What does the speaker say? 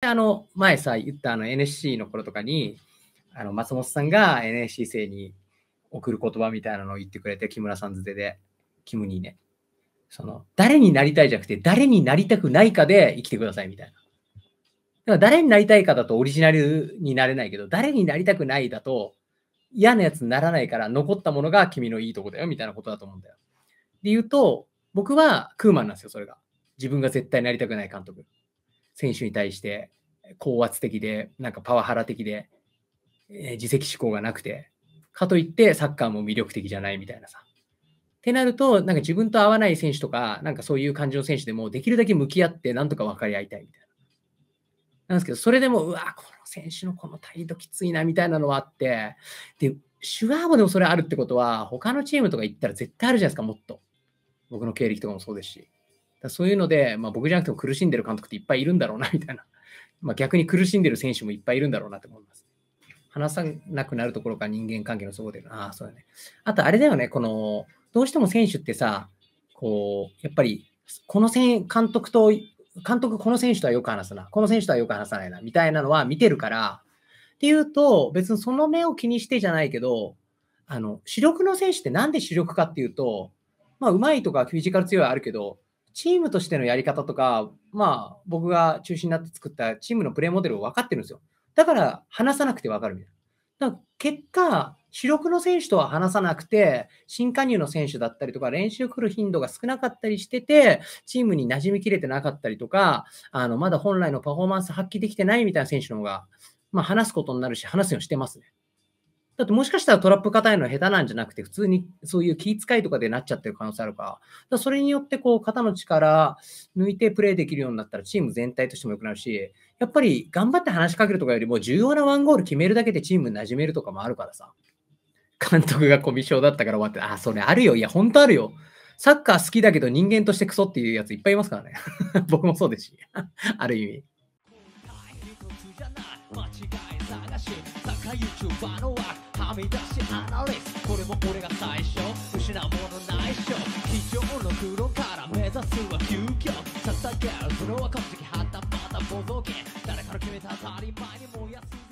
あの、前さ、言ったあの NSC の頃とかに、あの、松本さんが NSC 生に送る言葉みたいなのを言ってくれて、木村さんづてで、キムにね、その、誰になりたいじゃなくて、誰になりたくないかで生きてくださいみたいな。だから誰になりたいかだとオリジナルになれないけど、誰になりたくないだと嫌なやつにならないから、残ったものが君のいいとこだよみたいなことだと思うんだよ。で言うと、僕はクーマンなんですよ、それが。自分が絶対なりたくない監督。選手に対して高圧的で、なんかパワハラ的で、えー、自責思考がなくて、かといってサッカーも魅力的じゃないみたいなさ。ってなると、なんか自分と合わない選手とか、なんかそういう感じの選手でも、できるだけ向き合って、なんとか分かり合いたいみたいな。なんですけど、それでも、うわ、この選手のこの態度きついなみたいなのはあって、で、シュワーボでもそれあるってことは、他のチームとか行ったら絶対あるじゃないですか、もっと。僕の経歴とかもそうですし。だそういうので、まあ、僕じゃなくても苦しんでる監督っていっぱいいるんだろうなみたいな、まあ、逆に苦しんでる選手もいっぱいいるんだろうなと思います。話さなくなるところか人間関係の底で、ああ、そうだね。あとあれだよね、この、どうしても選手ってさ、こう、やっぱり、この選監督と、監督、この選手とはよく話すな、この選手とはよく話さないな、みたいなのは見てるから、っていうと、別にその目を気にしてじゃないけど、あの、主力の選手ってなんで主力かっていうと、まあ、うまいとかフィジカル強いはあるけど、チームとしてのやり方とか、まあ、僕が中心になって作ったチームのプレイモデルを分かってるんですよ。だから、話さなくて分かるみたいな。だから結果、主力の選手とは話さなくて、新加入の選手だったりとか、練習来る頻度が少なかったりしてて、チームに馴染みきれてなかったりとか、あのまだ本来のパフォーマンス発揮できてないみたいな選手の方が、まあ、話すことになるし、話すようにしてますね。だってもしかしたらトラップ硬いのは下手なんじゃなくて、普通にそういう気遣いとかでなっちゃってる可能性あるから、かそれによってこう肩の力抜いてプレーできるようになったらチーム全体としても良くなるし、やっぱり頑張って話しかけるとかよりも重要なワンゴール決めるだけでチーム馴染めるとかもあるからさ。監督がコミュ障だったから終わって、あ、それあるよ。いや、ほんとあるよ。サッカー好きだけど人間としてクソっていうやついっぱいいますからね。僕もそうですし、ある意味。間違い探し、坂 YouTuber の枠み出しアナリスこれも俺が最初失うものないしょ非常の黒から目指すは究極捧げるそれはこっちきはたまたボゾゲ誰から決めた当たり前に燃やす